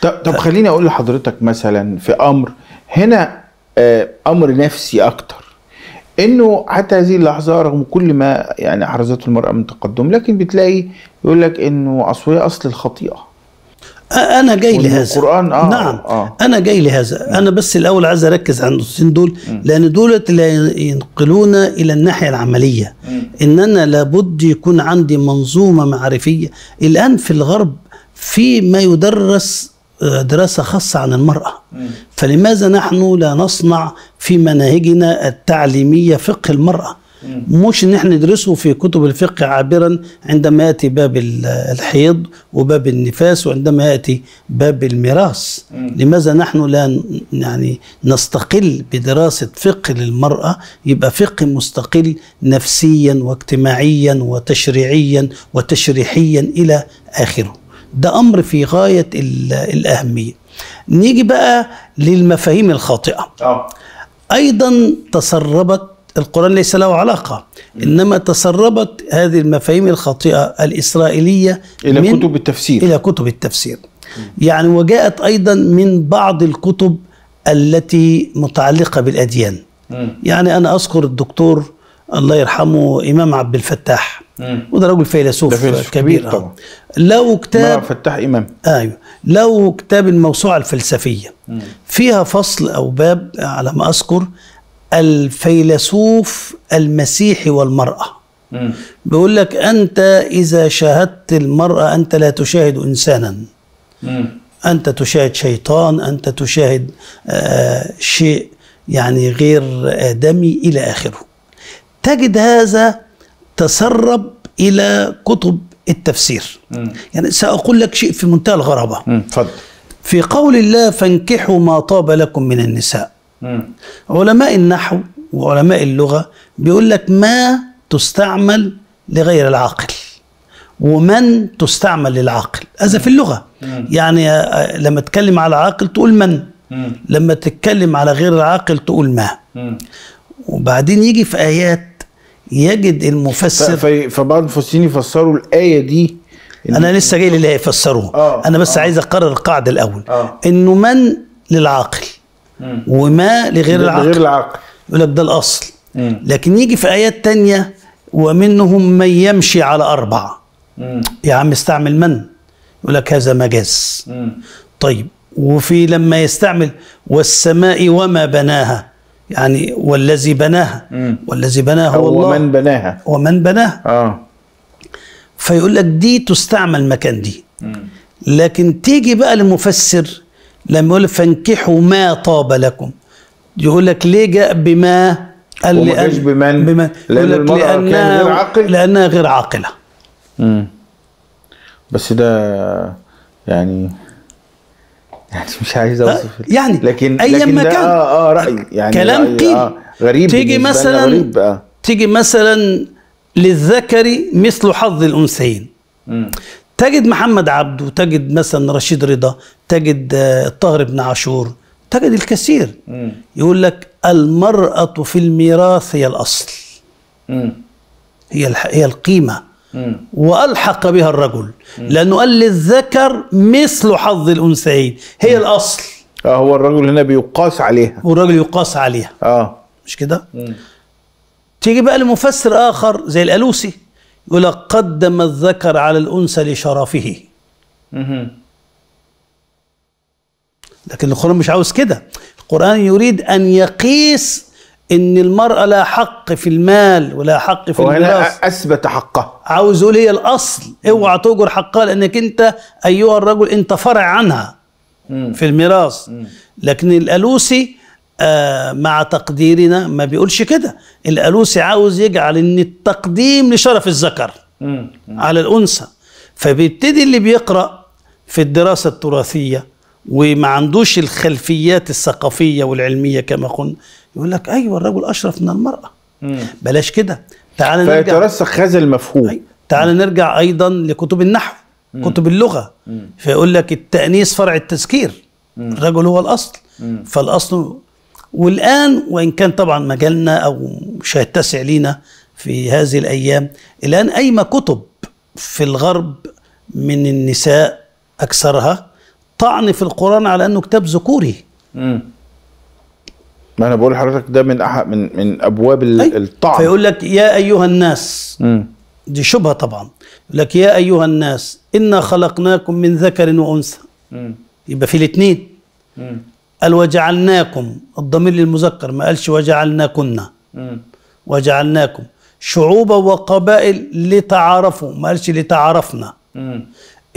طب طب خليني اقول لحضرتك مثلا في امر هنا آه، امر نفسي اكتر انه حتى هذه اللحظه رغم كل ما يعني احرزته المراه من تقدم لكن بتلاقي يقول لك انه اصل اصل الخطيئه انا جاي لهذا القران آه نعم آه. انا جاي لهذا انا بس الاول عايز اركز على النصين دول لان دول اللي ينقلونا الى الناحيه العمليه ان انا لابد يكون عندي منظومه معرفيه الان في الغرب في ما يدرس دراسة خاصة عن المرأة فلماذا نحن لا نصنع في مناهجنا التعليمية فقه المرأة مش ان احنا ندرسه في كتب الفقه عابرا عندما ياتي باب الحيض وباب النفاس وعندما ياتي باب الميراث لماذا نحن لا يعني نستقل بدراسه فقه للمراه يبقى فقه مستقل نفسيا واجتماعيا وتشريعيا وتشريحيا الى اخره ده امر في غايه الاهميه نيجي بقى للمفاهيم الخاطئه أوه. ايضا تسربت القرآن ليس له علاقة إنما تسربت هذه المفاهيم الخاطئة الإسرائيلية إلى كتب التفسير إلى كتب التفسير يعني وجاءت أيضا من بعض الكتب التي متعلقة بالأديان يعني أنا أذكر الدكتور الله يرحمه امام عبد الفتاح مم. وده راجل فيلسوف كبير طبعا له كتاب فتاح امام ايوه له كتاب الموسوعه الفلسفيه مم. فيها فصل او باب على ما اذكر الفيلسوف المسيحي والمراه بيقول لك انت اذا شاهدت المراه انت لا تشاهد انسانا مم. انت تشاهد شيطان انت تشاهد آه شيء يعني غير ادمي الى اخره تجد هذا تسرب إلى كتب التفسير م. يعني سأقول لك شيء في منتهى الغرابة اتفضل في قول الله فانكحوا ما طاب لكم من النساء م. علماء النحو وعلماء اللغة بيقول لك ما تستعمل لغير العاقل ومن تستعمل للعاقل هذا في اللغة م. يعني آه، لما تتكلم على عاقل تقول من لما تتكلم على غير العاقل تقول ما وبعدين يجي في آيات يجد المفسر فبعض المفسرين يفسروا الايه دي انا لسه جاي للي هيفسروه آه انا بس آه عايز اقرر القاعده الاول آه انه من للعاقل وما لغير العاقل لغير العاقل يقول لك ده الاصل لكن يجي في ايات تانية ومنهم من يمشي على اربع يا عم استعمل من يقول لك هذا مجاز طيب وفي لما يستعمل والسماء وما بناها يعني والذي بناها والذي بناها هو الله ومن بناها ومن بناها اه فيقول لك دي تستعمل مكان دي لكن تيجي بقى لمفسر لما يقول فانكحوا ما طاب لكم يقول لك ليه جاء بما قال لي أن بمن, بمن لأن لك لأنها غير عقل؟ لأنها غير عاقلة بس ده يعني يعني مش عايز اوصف يعني لكن اي لكن مكان اه اه رايي يعني كلام رأي قيل آه غريب تيجي مثلا غريب آه. تيجي مثلا للذكر مثل حظ الانثيين تجد محمد عبده تجد مثلا رشيد رضا تجد الطاهر آه، بن عاشور تجد الكثير يقول لك المرأة في الميراث هي الأصل هي هي القيمة والحق بها الرجل لانه قال للذكر مثل حظ الانثيين هي الاصل اه هو الرجل هنا بيقاس عليها والراجل يقاس عليها اه مش كده تيجي بقى لمفسر اخر زي الالوسي يقول لك قدم الذكر على الانثى لشرفه لكن القران مش عاوز كده القران يريد ان يقيس ان المراه لا حق في المال ولا حق في الوراثه اثبت حقها عاوز اقول هي الاصل اوعى تجر حقها لانك انت ايها الرجل انت فرع عنها مم. في الميراث لكن الالوسي آه مع تقديرنا ما بيقولش كده الالوسي عاوز يجعل ان التقديم لشرف الذكر على الانثى فبيبتدي اللي بيقرا في الدراسه التراثيه وما عندوش الخلفيات الثقافيه والعلميه كما قلنا يقول لك ايوه الرجل اشرف من المراه مم. بلاش كده تعال نرجع فيترسخ هذا المفهوم أيوة. تعال نرجع ايضا لكتب النحو مم. كتب اللغه مم. فيقول لك التانيث فرع التذكير الرجل هو الاصل مم. فالاصل والان وان كان طبعا مجالنا او مش هيتسع لينا في هذه الايام الان ايما كتب في الغرب من النساء اكثرها طعن في القرآن على أنه كتاب ذكوري امم ما أنا بقول لحضرتك ده من أح من من أبواب أي. الطعن فيقول لك يا أيها الناس مم. دي شبهة طبعا يقول لك يا أيها الناس إنا خلقناكم من ذكر وأنثى يبقى في الاثنين قال وجعلناكم الضمير للمذكر ما قالش وجعلناكن وجعلناكم شعوبا وقبائل لتعارفوا ما قالش لتعارفنا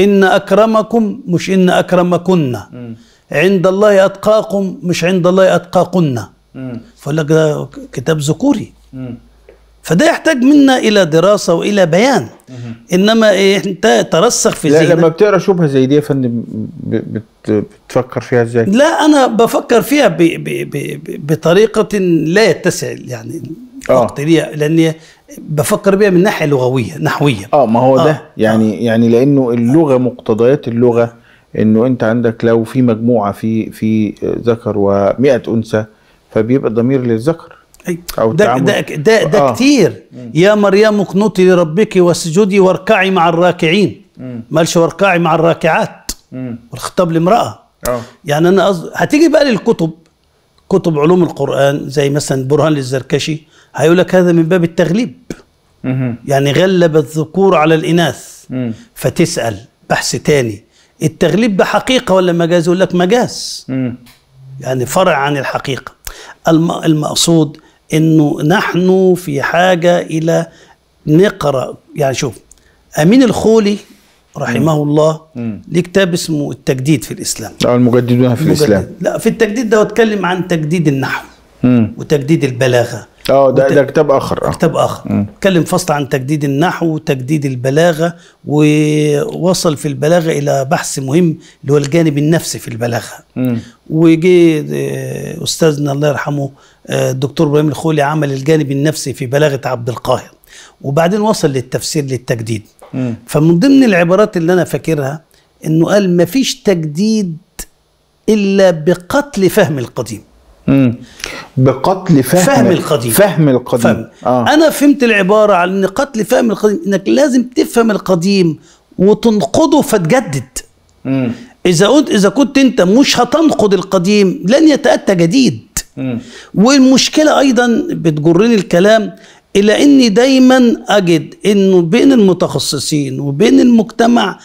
إن أكرمكم مش إن أكرمكن عند الله أتقاكم مش عند الله أتقاكن فقال لك ده كتاب ذكوري فده يحتاج منا الى دراسه والى بيان انما إيه انت ترسخ في ذهنك لما بتقرا شبهه زي دي يا فندم بتفكر فيها ازاي؟ لا انا بفكر فيها بـ بـ بـ بطريقه لا يتسع يعني الوقت آه. ليا لان بفكر بيها من ناحيه لغويه نحويه اه ما هو آه. ده يعني آه. يعني لانه اللغه مقتضيات اللغه انه انت عندك لو في مجموعه في في ذكر و100 انثى فبيبقى ضمير للذكر أو ده, ده ده ده آه. كتير مم. يا مريم اقنطي لربك واسجدي واركعي مع الراكعين مالش واركعي مع الراكعات والخطاب لامراه اه يعني انا أز... هتيجي بقى للكتب كتب علوم القران زي مثلا برهان للزركشي هيقول لك هذا من باب التغليب يعني غلب الذكور على الإناث فتسأل بحث تاني التغليب ده حقيقة ولا مجاز يقول لك مجاز يعني فرع عن الحقيقة المقصود أنه نحن في حاجة إلى نقرأ يعني شوف أمين الخولي رحمه مم. الله ليه كتاب اسمه التجديد في الاسلام اه المجددون في المجدد. الاسلام لا في التجديد ده اتكلم عن تجديد النحو مم. وتجديد البلاغه اه ده ده كتاب اخر اه كتاب اخر اتكلم فصل عن تجديد النحو وتجديد البلاغه ووصل في البلاغه الى بحث مهم اللي هو الجانب النفسي في البلاغه وجي آه، استاذنا الله يرحمه آه، الدكتور ابراهيم الخولي عمل الجانب النفسي في بلاغه عبد القاهر وبعدين وصل للتفسير للتجديد فمن ضمن العبارات اللي انا فاكرها انه قال ما فيش تجديد الا بقتل فهم القديم بقتل فهم, فهم القديم فهم القديم فهم. آه. انا فهمت العباره على ان قتل فهم القديم انك لازم تفهم القديم وتنقضه فتجدد مم. اذا قلت اذا كنت انت مش هتنقض القديم لن يتاتى جديد مم. والمشكله ايضا بتجرني الكلام الى اني دايما اجد انه بين المتخصصين وبين المجتمع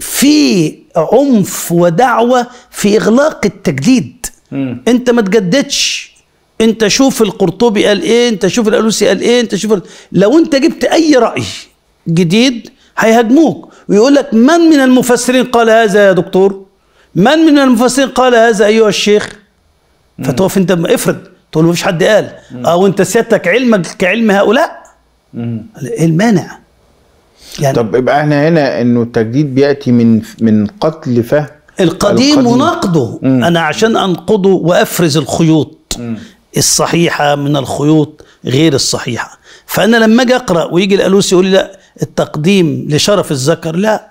في عنف ودعوه في اغلاق التجديد مم. انت ما تجددش انت شوف القرطبي قال ايه انت شوف الالوسي قال ايه انت شوف لو انت جبت اي راي جديد هيهاجموك ويقول لك من من المفسرين قال هذا يا دكتور من من المفسرين قال هذا ايها الشيخ فتقف انت افرض تقول مفيش حد قال او انت سيادتك علمك كعلم هؤلاء ايه المانع يعني طب يبقى احنا هنا انه التجديد بياتي من من قتل فهم القديم, القديم. مم. أنا عشان أنقده وأفرز الخيوط مم. الصحيحة من الخيوط غير الصحيحة فأنا لما أجي أقرأ ويجي الألوسي يقول لي لا التقديم لشرف الذكر لا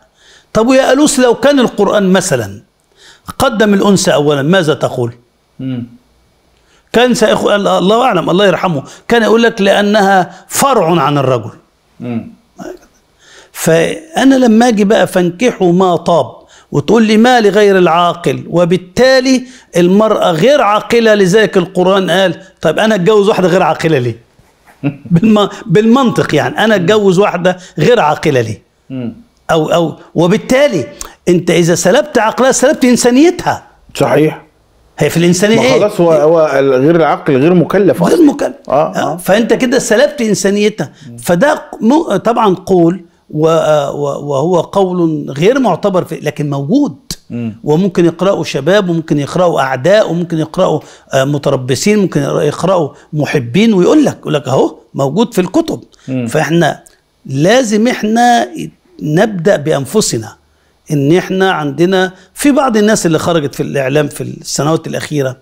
طب ويا ألوس لو كان القرآن مثلا قدم الأنثى أولا ماذا تقول؟ مم. كان سيخ... الله أعلم الله يرحمه كان يقول لك لأنها فرع عن الرجل مم. فأنا لما أجي بقى فانكحوا ما طاب وتقول لي ما لغير العاقل وبالتالي المرأة غير عاقلة لذلك القرآن قال طيب أنا أتجوز واحدة غير عاقلة ليه بالمنطق يعني أنا أتجوز واحدة غير عاقلة ليه أو أو وبالتالي أنت إذا سلبت عقلها سلبت إنسانيتها صحيح هي في الانسانيه ايه خلاص هو هو غير العقل غير مكلف غير مكلف آه،, آه. آه. فانت كده سلبت انسانيتها فده طبعا قول وهو قول غير معتبر في لكن موجود وممكن يقرأه شباب وممكن يقرأه أعداء وممكن يقرأه آه، متربصين ممكن يقرأه محبين ويقول لك يقول لك أهو موجود في الكتب فإحنا لازم إحنا نبدأ بأنفسنا ان احنا عندنا في بعض الناس اللي خرجت في الاعلام في السنوات الاخيره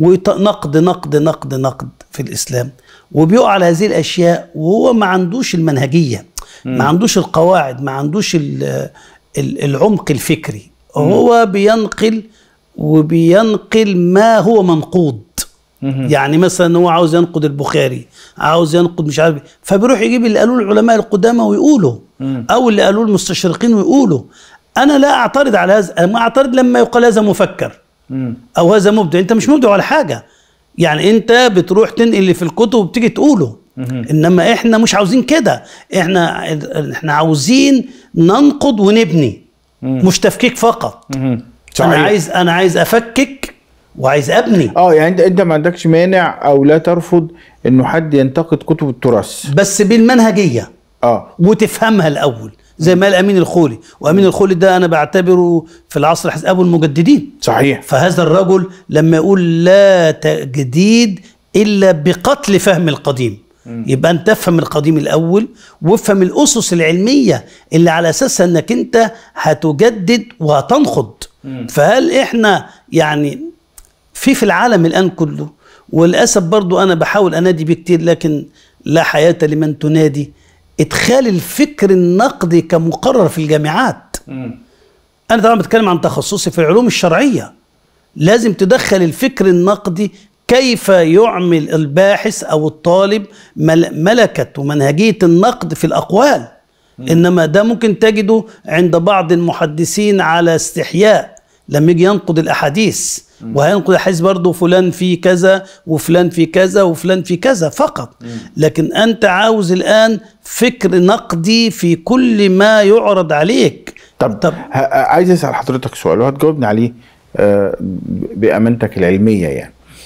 ونقد نقد نقد نقد في الاسلام وبيقع على هذه الاشياء وهو ما عندوش المنهجيه ما عندوش القواعد ما عندوش العمق الفكري هو بينقل وبينقل ما هو منقود يعني مثلا هو عاوز ينقد البخاري عاوز ينقد مش عارف فبيروح يجيب اللي قالوه العلماء القدامى ويقولوا او اللي قالوه المستشرقين ويقولوا انا لا اعترض على هذا انا اعترض لما يقال هذا مفكر او هذا مبدع انت مش مبدع ولا حاجه يعني انت بتروح تنقل اللي في الكتب وبتيجي تقوله انما احنا مش عاوزين كده احنا احنا عاوزين ننقض ونبني مش تفكيك فقط صحيح. انا عايز انا عايز افكك وعايز ابني اه يعني انت انت ما عندكش مانع او لا ترفض انه حد ينتقد كتب التراث بس بالمنهجيه اه وتفهمها الاول زي ما قال امين الخولي وامين الخولي ده انا بعتبره في العصر ابو المجددين صحيح فهذا الرجل لما يقول لا تجديد الا بقتل فهم القديم مم. يبقى انت افهم القديم الاول وافهم الاسس العلميه اللي على اساسها انك انت هتجدد وهتنخض مم. فهل احنا يعني في في العالم الان كله وللاسف برضو انا بحاول انادي بيه لكن لا حياه لمن تنادي ادخال الفكر النقدي كمقرر في الجامعات مم. انا طبعا بتكلم عن تخصصي في العلوم الشرعيه لازم تدخل الفكر النقدي كيف يعمل الباحث او الطالب ملكه ومنهجيه النقد في الاقوال انما ده ممكن تجده عند بعض المحدثين على استحياء لما يجي ينقد الاحاديث وهينقد الاحاديث برضه فلان في كذا وفلان في كذا وفلان في كذا فقط لكن انت عاوز الان فكر نقدي في كل ما يعرض عليك طب, طب عايز اسال حضرتك سؤال وهتجاوبني عليه آه، بامانتك العلميه يعني